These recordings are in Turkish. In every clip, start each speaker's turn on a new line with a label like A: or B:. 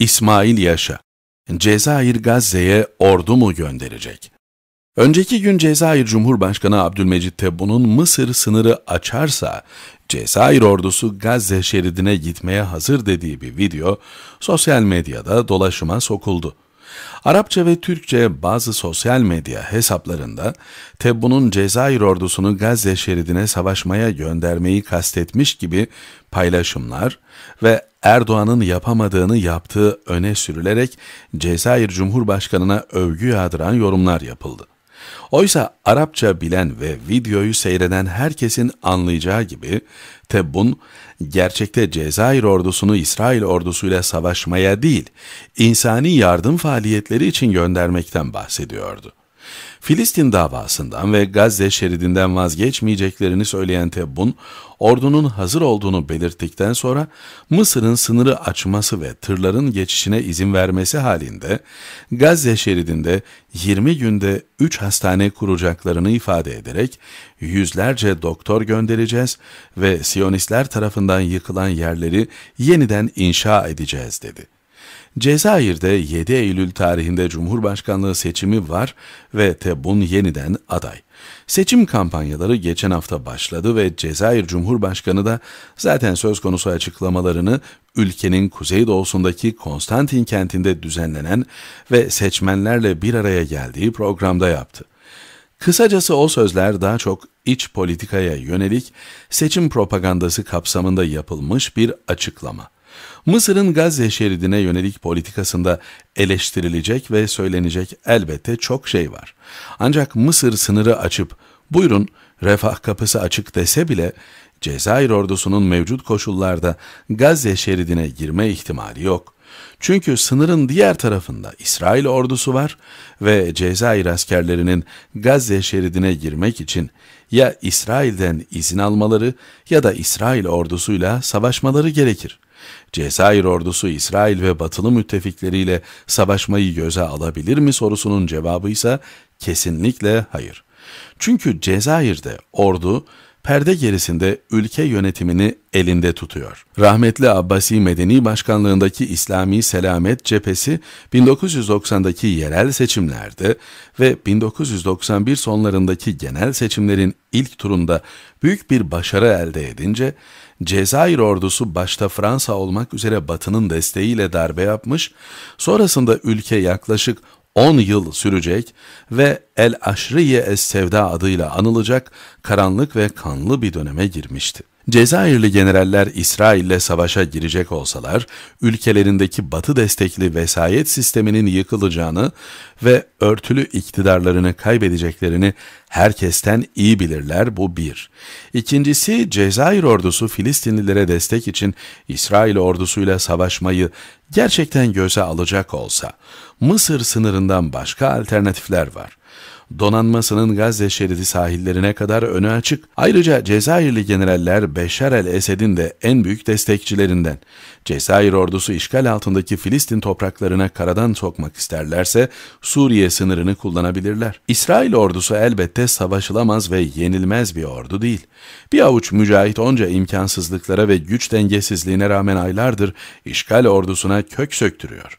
A: İsmail Yaşa, Cezayir Gazze'ye ordu mu gönderecek? Önceki gün Cezayir Cumhurbaşkanı Abdülmecit Tebbo'nun Mısır sınırı açarsa Cezayir ordusu Gazze şeridine gitmeye hazır dediği bir video sosyal medyada dolaşıma sokuldu. Arapça ve Türkçe bazı sosyal medya hesaplarında Tebbu'nun Cezayir ordusunu Gazze şeridine savaşmaya göndermeyi kastetmiş gibi paylaşımlar ve Erdoğan'ın yapamadığını yaptığı öne sürülerek Cezayir Cumhurbaşkanı'na övgü yağdıran yorumlar yapıldı. Oysa Arapça bilen ve videoyu seyreden herkesin anlayacağı gibi Tebbun gerçekte Cezayir ordusunu İsrail ordusuyla savaşmaya değil, insani yardım faaliyetleri için göndermekten bahsediyordu. Filistin davasından ve Gazze şeridinden vazgeçmeyeceklerini söyleyen Tebbun, ordunun hazır olduğunu belirttikten sonra Mısır'ın sınırı açması ve tırların geçişine izin vermesi halinde Gazze şeridinde 20 günde 3 hastane kuracaklarını ifade ederek yüzlerce doktor göndereceğiz ve Siyonistler tarafından yıkılan yerleri yeniden inşa edeceğiz dedi. Cezayir'de 7 Eylül tarihinde Cumhurbaşkanlığı seçimi var ve Tebun yeniden aday. Seçim kampanyaları geçen hafta başladı ve Cezayir Cumhurbaşkanı da zaten söz konusu açıklamalarını ülkenin kuzeydoğusundaki Konstantin kentinde düzenlenen ve seçmenlerle bir araya geldiği programda yaptı. Kısacası o sözler daha çok iç politikaya yönelik seçim propagandası kapsamında yapılmış bir açıklama. Mısır'ın Gazze şeridine yönelik politikasında eleştirilecek ve söylenecek elbette çok şey var. Ancak Mısır sınırı açıp buyurun refah kapısı açık dese bile Cezayir ordusunun mevcut koşullarda Gazze şeridine girme ihtimali yok. Çünkü sınırın diğer tarafında İsrail ordusu var ve Cezayir askerlerinin Gazze şeridine girmek için ya İsrail'den izin almaları ya da İsrail ordusuyla savaşmaları gerekir. Cezayir ordusu İsrail ve batılı müttefikleriyle savaşmayı göze alabilir mi sorusunun cevabı ise kesinlikle hayır. Çünkü Cezayir'de ordu perde gerisinde ülke yönetimini elinde tutuyor. Rahmetli Abbasi Medeni Başkanlığındaki İslami Selamet Cephesi 1990'daki yerel seçimlerde ve 1991 sonlarındaki genel seçimlerin ilk turunda büyük bir başarı elde edince Cezayir ordusu başta Fransa olmak üzere Batı'nın desteğiyle darbe yapmış, sonrasında ülke yaklaşık 10 yıl sürecek ve El Aşriye Es Sevda adıyla anılacak karanlık ve kanlı bir döneme girmişti. Cezayirli generaller İsrail'le savaşa girecek olsalar, ülkelerindeki batı destekli vesayet sisteminin yıkılacağını ve örtülü iktidarlarını kaybedeceklerini herkesten iyi bilirler bu bir. İkincisi Cezayir ordusu Filistinlilere destek için İsrail ordusuyla savaşmayı gerçekten göze alacak olsa, Mısır sınırından başka alternatifler var donanmasının Gazze şeridi sahillerine kadar önü açık. Ayrıca Cezayirli generaller Beşar el-Esed'in de en büyük destekçilerinden. Cezayir ordusu işgal altındaki Filistin topraklarına karadan sokmak isterlerse Suriye sınırını kullanabilirler. İsrail ordusu elbette savaşılamaz ve yenilmez bir ordu değil. Bir avuç mücahit onca imkansızlıklara ve güç dengesizliğine rağmen aylardır işgal ordusuna kök söktürüyor.''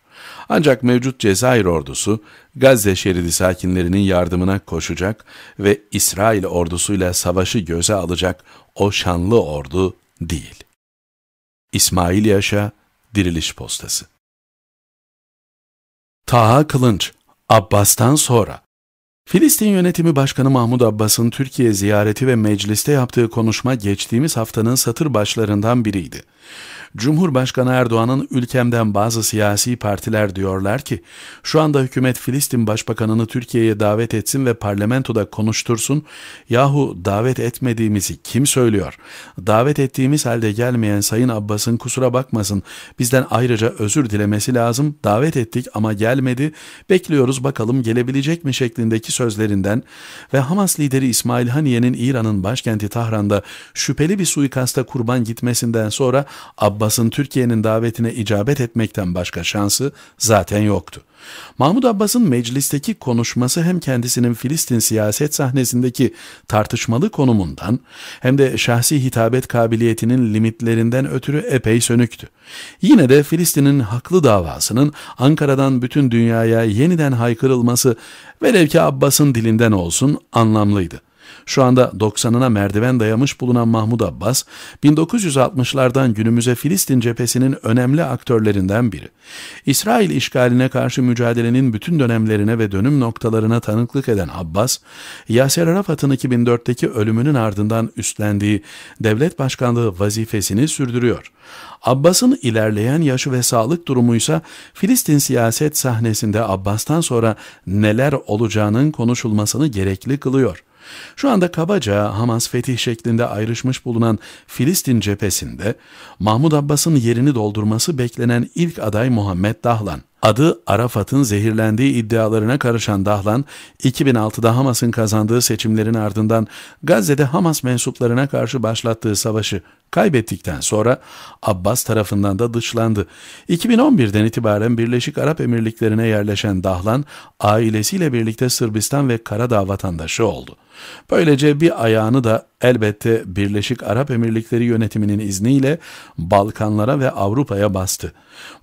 A: Ancak mevcut Cezayir ordusu Gazze şeridi sakinlerinin yardımına koşacak ve İsrail ordusuyla savaşı göze alacak o şanlı ordu değil. İsmail Yaşa, Diriliş Postası Taha Kılınç, Abbas'tan sonra Filistin Yönetimi Başkanı Mahmud Abbas'ın Türkiye ziyareti ve mecliste yaptığı konuşma geçtiğimiz haftanın satır başlarından biriydi. Cumhurbaşkanı Erdoğan'ın ülkemden bazı siyasi partiler diyorlar ki, şu anda hükümet Filistin Başbakanını Türkiye'ye davet etsin ve parlamentoda konuştursun, yahu davet etmediğimizi kim söylüyor? Davet ettiğimiz halde gelmeyen Sayın Abbas'ın kusura bakmasın, bizden ayrıca özür dilemesi lazım, davet ettik ama gelmedi, bekliyoruz bakalım gelebilecek mi şeklindeki sözlerinden ve Hamas lideri İsmail Haniye'nin İran'ın başkenti Tahran'da şüpheli bir suikasta kurban gitmesinden sonra Abbas Abbas'ın Türkiye'nin davetine icabet etmekten başka şansı zaten yoktu. Mahmud Abbas'ın meclisteki konuşması hem kendisinin Filistin siyaset sahnesindeki tartışmalı konumundan hem de şahsi hitabet kabiliyetinin limitlerinden ötürü epey sönüktü. Yine de Filistin'in haklı davasının Ankara'dan bütün dünyaya yeniden haykırılması velev ki Abbas'ın dilinden olsun anlamlıydı. Şu anda 90'ına merdiven dayamış bulunan Mahmud Abbas, 1960'lardan günümüze Filistin cephesinin önemli aktörlerinden biri. İsrail işgaline karşı mücadelenin bütün dönemlerine ve dönüm noktalarına tanıklık eden Abbas, Yasser Arafat'ın 2004'teki ölümünün ardından üstlendiği devlet başkanlığı vazifesini sürdürüyor. Abbas'ın ilerleyen yaşı ve sağlık durumu ise Filistin siyaset sahnesinde Abbas'tan sonra neler olacağının konuşulmasını gerekli kılıyor. Şu anda kabaca Hamas-Fetih şeklinde ayrışmış bulunan Filistin cephesinde Mahmud Abbas'ın yerini doldurması beklenen ilk aday Muhammed Dahlan. Adı Arafat'ın zehirlendiği iddialarına karışan Dahlan, 2006'da Hamas'ın kazandığı seçimlerin ardından Gazze'de Hamas mensuplarına karşı başlattığı savaşı kaybettikten sonra Abbas tarafından da dışlandı. 2011'den itibaren Birleşik Arap Emirlikleri'ne yerleşen Dahlan, ailesiyle birlikte Sırbistan ve Karadağ vatandaşı oldu. Böylece bir ayağını da elbette Birleşik Arap Emirlikleri yönetiminin izniyle Balkanlara ve Avrupa'ya bastı.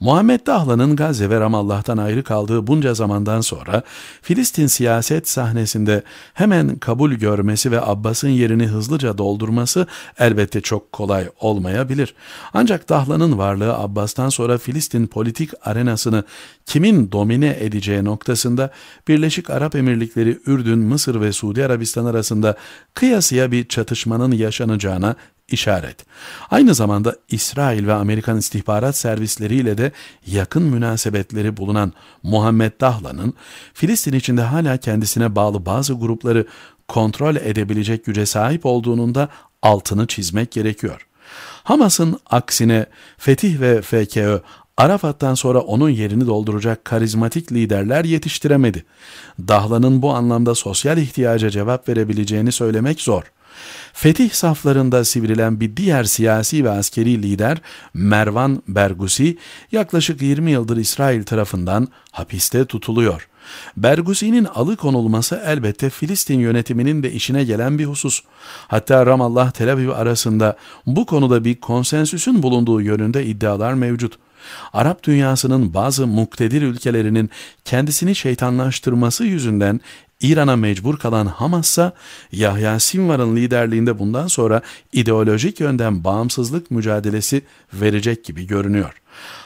A: Muhammed Dahlan'ın Gazze ve Ramallah'tan ayrı kaldığı bunca zamandan sonra Filistin siyaset sahnesinde hemen kabul görmesi ve Abbas'ın yerini hızlıca doldurması elbette çok kolay olmayabilir. Ancak Dahlan'ın varlığı Abbas'tan sonra Filistin politik arenasını kimin domine edeceği noktasında Birleşik Arap Emirlikleri, Ürdün, Mısır ve Suudi Arabistan'ın arasında kıyasıya bir çatışmanın yaşanacağına işaret. Aynı zamanda İsrail ve Amerikan istihbarat servisleriyle de yakın münasebetleri bulunan Muhammed Dahlan'ın Filistin içinde hala kendisine bağlı bazı grupları kontrol edebilecek güce sahip olduğunun da altını çizmek gerekiyor. Hamas'ın aksine Fetih ve FKÖ Arafat'tan sonra onun yerini dolduracak karizmatik liderler yetiştiremedi. Dahlan'ın bu anlamda sosyal ihtiyaca cevap verebileceğini söylemek zor. Fetih saflarında sivrilen bir diğer siyasi ve askeri lider Mervan Bergusi yaklaşık 20 yıldır İsrail tarafından hapiste tutuluyor. Bergusi'nin alıkonulması elbette Filistin yönetiminin de işine gelen bir husus. Hatta Ramallah Tel Aviv arasında bu konuda bir konsensüsün bulunduğu yönünde iddialar mevcut. Arap dünyasının bazı muktedir ülkelerinin kendisini şeytanlaştırması yüzünden İran'a mecbur kalan Hamas'a Yahya Sinvar'ın liderliğinde bundan sonra ideolojik yönden bağımsızlık mücadelesi verecek gibi görünüyor.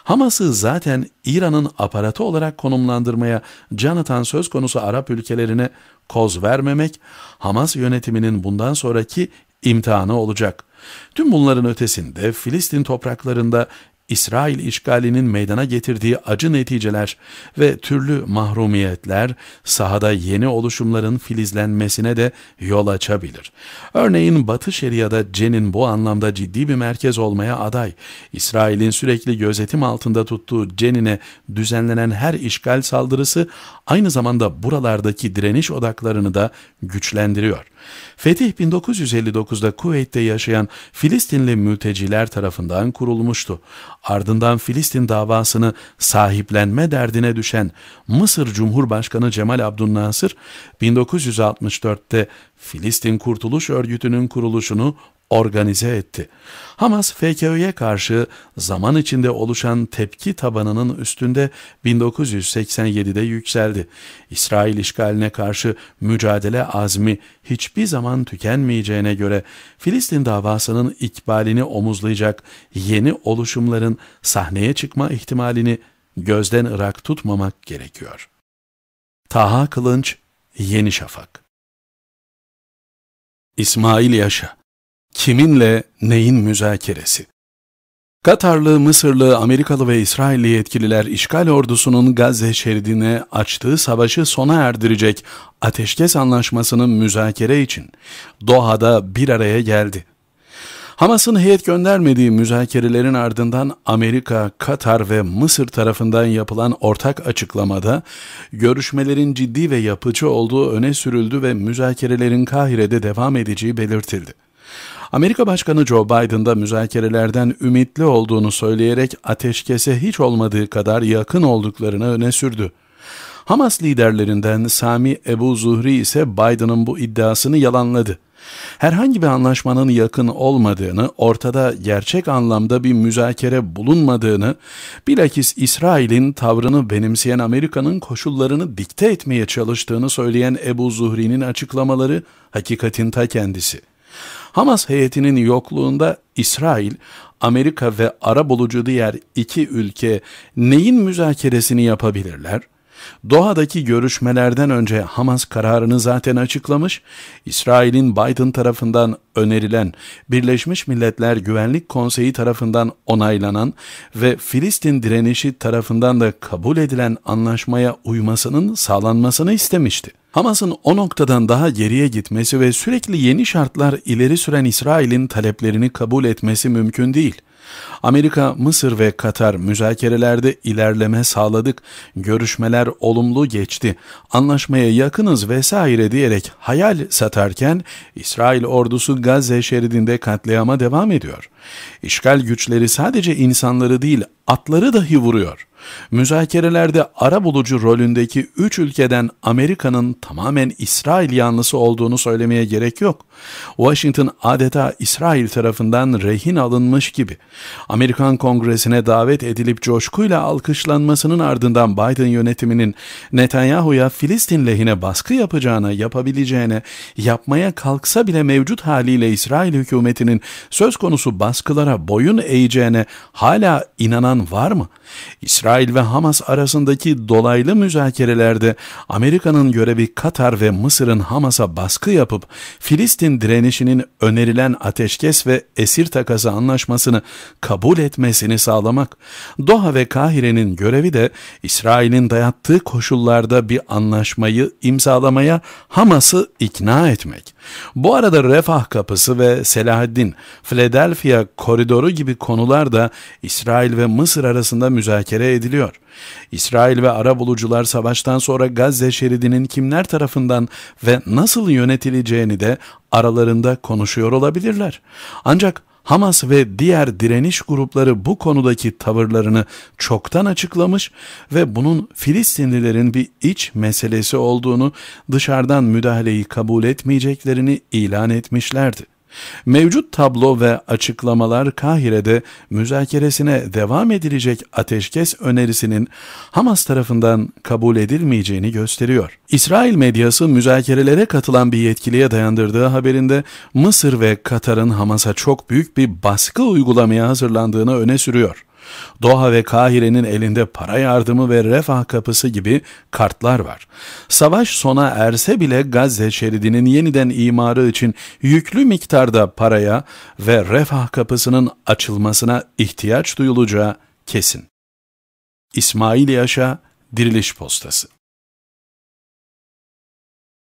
A: Hamas'ı zaten İran'ın aparatı olarak konumlandırmaya can atan söz konusu Arap ülkelerine koz vermemek Hamas yönetiminin bundan sonraki imtihanı olacak. Tüm bunların ötesinde Filistin topraklarında İsrail işgalinin meydana getirdiği acı neticeler ve türlü mahrumiyetler sahada yeni oluşumların filizlenmesine de yol açabilir. Örneğin Batı Şeria'da Cen'in bu anlamda ciddi bir merkez olmaya aday, İsrail'in sürekli gözetim altında tuttuğu Cen'ine düzenlenen her işgal saldırısı aynı zamanda buralardaki direniş odaklarını da güçlendiriyor.'' Fetih 1959'da Kuveyt'te yaşayan Filistinli mülteciler tarafından kurulmuştu. Ardından Filistin davasını sahiplenme derdine düşen Mısır Cumhurbaşkanı Cemal Abdülnasır 1964'te Filistin Kurtuluş Örgütü'nün kuruluşunu organize etti. Hamas FKÖ'ye karşı zaman içinde oluşan tepki tabanının üstünde 1987'de yükseldi. İsrail işgaline karşı mücadele azmi hiçbir zaman tükenmeyeceğine göre Filistin davasının ikbalini omuzlayacak yeni oluşumların sahneye çıkma ihtimalini gözden ırak tutmamak gerekiyor. Taha Kılınç, Yeni Şafak İsmail Yaşa kiminle neyin müzakeresi? Katarlı, Mısırlı, Amerikalı ve İsrailli yetkililer işgal ordusunun Gazze şeridine açtığı savaşı sona erdirecek ateşkes anlaşmasının müzakere için Doha'da bir araya geldi. Hamas'ın heyet göndermediği müzakerelerin ardından Amerika, Katar ve Mısır tarafından yapılan ortak açıklamada görüşmelerin ciddi ve yapıcı olduğu öne sürüldü ve müzakerelerin Kahire'de devam edeceği belirtildi. Amerika Başkanı Joe Biden da müzakerelerden ümitli olduğunu söyleyerek ateşkese hiç olmadığı kadar yakın olduklarını öne sürdü. Hamas liderlerinden Sami Ebu Zuhri ise Biden'ın bu iddiasını yalanladı. Herhangi bir anlaşmanın yakın olmadığını, ortada gerçek anlamda bir müzakere bulunmadığını, bilakis İsrail'in tavrını benimseyen Amerika'nın koşullarını dikte etmeye çalıştığını söyleyen Ebu Zuhri'nin açıklamaları hakikatin ta kendisi. Hamas heyetinin yokluğunda İsrail, Amerika ve Arap olucu diğer iki ülke neyin müzakeresini yapabilirler? Doha'daki görüşmelerden önce Hamas kararını zaten açıklamış, İsrail'in Biden tarafından önerilen, Birleşmiş Milletler Güvenlik Konseyi tarafından onaylanan ve Filistin direnişi tarafından da kabul edilen anlaşmaya uymasının sağlanmasını istemişti. Hamas'ın o noktadan daha geriye gitmesi ve sürekli yeni şartlar ileri süren İsrail'in taleplerini kabul etmesi mümkün değil. Amerika, Mısır ve Katar müzakerelerde ilerleme sağladık, görüşmeler olumlu geçti, anlaşmaya yakınız vesaire diyerek hayal satarken İsrail ordusu Gazze şeridinde katliama devam ediyor. İşgal güçleri sadece insanları değil atları dahi vuruyor. Müzakerelerde ara bulucu rolündeki üç ülkeden Amerika'nın tamamen İsrail yanlısı olduğunu söylemeye gerek yok. Washington adeta İsrail tarafından rehin alınmış gibi. Amerikan Kongresi'ne davet edilip coşkuyla alkışlanmasının ardından Biden yönetiminin Netanyahu'ya Filistin lehine baskı yapacağına, yapabileceğine, yapmaya kalksa bile mevcut haliyle İsrail hükümetinin söz konusu baskılara boyun eğeceğine hala inanan var mı? İsrail İsrail ve Hamas arasındaki dolaylı müzakerelerde Amerika'nın görevi Katar ve Mısır'ın Hamas'a baskı yapıp Filistin direnişinin önerilen ateşkes ve esir takası anlaşmasını kabul etmesini sağlamak, Doha ve Kahire'nin görevi de İsrail'in dayattığı koşullarda bir anlaşmayı imzalamaya Hamas'ı ikna etmek. Bu arada Refah Kapısı ve Selahaddin, Philadelphia Koridoru gibi konular da İsrail ve Mısır arasında müzakere ediliyor. İsrail ve Arabulucular savaştan sonra Gazze şeridinin kimler tarafından ve nasıl yönetileceğini de aralarında konuşuyor olabilirler. Ancak Hamas ve diğer direniş grupları bu konudaki tavırlarını çoktan açıklamış ve bunun Filistinlilerin bir iç meselesi olduğunu, dışarıdan müdahaleyi kabul etmeyeceklerini ilan etmişlerdi. Mevcut tablo ve açıklamalar Kahire'de müzakeresine devam edilecek ateşkes önerisinin Hamas tarafından kabul edilmeyeceğini gösteriyor. İsrail medyası müzakerelere katılan bir yetkiliye dayandırdığı haberinde Mısır ve Katar'ın Hamas'a çok büyük bir baskı uygulamaya hazırlandığını öne sürüyor. Doha ve Kahire'nin elinde para yardımı ve refah kapısı gibi kartlar var. Savaş sona erse bile Gazze şeridinin yeniden imarı için yüklü miktarda paraya ve refah kapısının açılmasına ihtiyaç duyulacağı kesin. İsmail Yaşa, Diriliş Postası